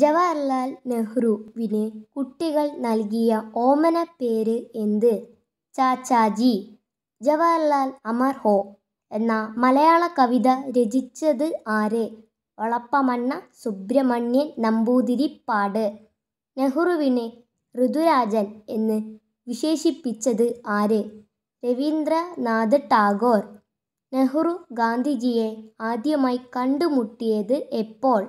ജവഹർലാൽ നെഹ്റുവിന് കുട്ടികൾ നൽകിയ ഓമന പേര് എന്ത് ചാച്ചാജി ജവഹർലാൽ അമർ ഹോ എന്ന മലയാള കവിത രചിച്ചത് ആര് ഒളപ്പമണ്ണ സുബ്രഹ്മണ്യൻ നമ്പൂതിരിപ്പാട് നെഹ്റുവിനെ ഋതുരാജൻ എന്ന് വിശേഷിപ്പിച്ചത് ആര് രവീന്ദ്രനാഥ് ടാഗോർ നെഹ്റു ഗാന്ധിജിയെ ആദ്യമായി കണ്ടുമുട്ടിയത് എപ്പോൾ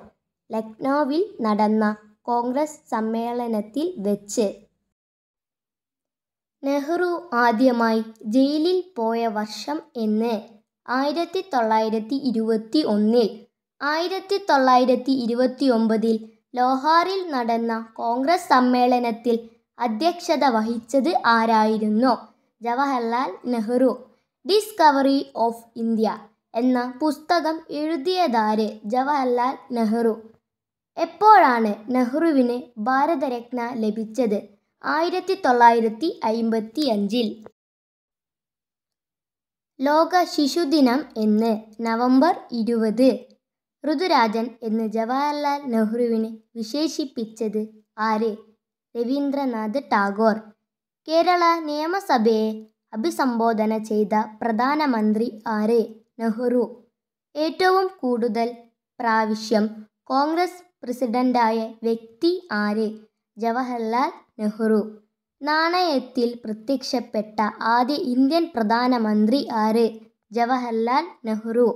ലക്നൗവിൽ നടന്ന കോൺഗ്രസ് സമ്മേളനത്തിൽ വെച്ച് നെഹ്റു ആദ്യമായി ജയിലിൽ പോയ വർഷം എന്ന് ആയിരത്തി തൊള്ളായിരത്തി ഇരുപത്തി ഒന്നിൽ ആയിരത്തി തൊള്ളായിരത്തി ഇരുപത്തി ഒമ്പതിൽ ലോഹാറിൽ നടന്ന കോൺഗ്രസ് സമ്മേളനത്തിൽ അധ്യക്ഷത വഹിച്ചത് ആരായിരുന്നു Jawaharlal Nehru Discovery of India എന്ന പുസ്തകം എഴുതിയതാര് ജവഹർലാൽ നെഹ്റു എപ്പോഴാണ് നെഹ്റുവിന് ഭാരതരത്ന ലഭിച്ചത് ആയിരത്തി തൊള്ളായിരത്തി അയ്മ്പത്തി അഞ്ചിൽ ലോക ശിശുദിനം എന്ന് നവംബർ ഇരുപത് ഋതുരാജൻ എന്ന് ജവഹർലാൽ നെഹ്റുവിനെ വിശേഷിപ്പിച്ചത് ആര് രവീന്ദ്രനാഥ് ടാഗോർ കേരള നിയമസഭയെ അഭിസംബോധന ചെയ്ത പ്രധാനമന്ത്രി ആര് നെഹ്റു ഏറ്റവും കൂടുതൽ പ്രാവശ്യം കോൺഗ്രസ് പ്രസിഡന്റായ വ്യക്തി ആര് ജവഹർലാൽ നെഹ്റു നാണയത്തിൽ പ്രത്യക്ഷപ്പെട്ട ആദ്യ ഇന്ത്യൻ പ്രധാനമന്ത്രി ആര് ജവഹർലാൽ നെഹ്റു